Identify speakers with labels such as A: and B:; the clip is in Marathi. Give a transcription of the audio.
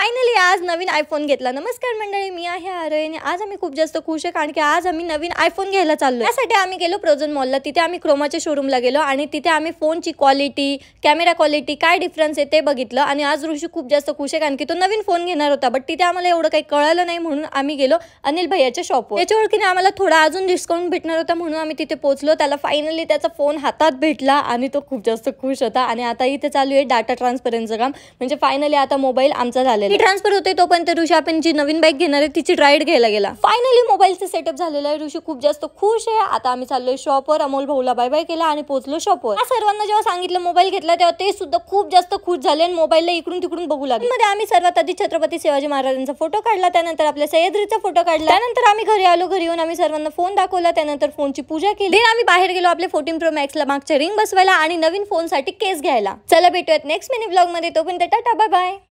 A: फायनली आज नवीन आयफोन घेतला नमस्कार मंडळी मी आहे आरय आणि आज आम्ही खूप जास्त खुश आहे कारण की आज आम्ही नवीन आयफोन घ्यायला चाललो त्यासाठी आम्ही गेलो प्रोझन मॉलला तिथे आम्ही क्रोमाच्या शोरूमला गेलो आणि तिथे आम्ही फोनची क्वालिटी कॅमेरा क्वालिटी काय डिफरन्स आहे ते बघितलं आणि आज ऋषी खूप जास्त खुश आहे कारण की तो नवीन फोन घेणार होता बट तिथे आम्हाला एवढं काही कळलं नाही म्हणून आम्ही गेलो अनिल भैयाच्या शॉपवर त्याच्या ओळखीने आम्हाला थोडा अजून डिस्काउंट भेटणार होता म्हणून आम्ही तिथे पोहोचलो त्याला फायनली त्याचा फोन हातात भेटला आणि तो खूप जास्त खुश होता आणि आता इथे चालू आहे डाटा ट्रान्सफरन्सचं काम म्हणजे फायनली आता मोबाईल आमचा झालेला ही ट्रान्सफर होते तोपर्यंत ऋषी आपण जी नवीन बाईक घेणार आहे तिची राईड घ्यायला गेला फायनली मोबाईलचं सेटअप झालेला आहे ऋषी खूप जास्त खुश आहे आता आम्ही चाललोय शॉपवर अमोल भाऊला बाय बाय केला आणि पोहोचलो शॉपवर सर्वांना जेव्हा सांगितलं मोबाईल घेतला तेव्हा ते सुद्धा खूप जास्त खुश झाले आणि मोबाईलला इकडून तिकडून बघू लागले मध्ये आम्ही सर्वात आधी छत्रपती शिवाजी महाराजांचा फोटो काढला त्यानंतर आपल्या सह्याद्रीचा फोटो काढला त्यानंतर आम्ही घरी आलो घरी येऊन आम्ही सर्वांना फोन दाखवला त्यानंतर फोनची पूजा केली आम्ही बाहेर गेलो आपले फोर्टीन प्रो मॅक्सला मागच्या रिंग बसवायला आणि नवीन फोनसाठी केस घ्यायला चला भेटूयात नेक्स्ट मिनी ब्लॉग मध्ये तोपर्यंत टाटा बाय बाय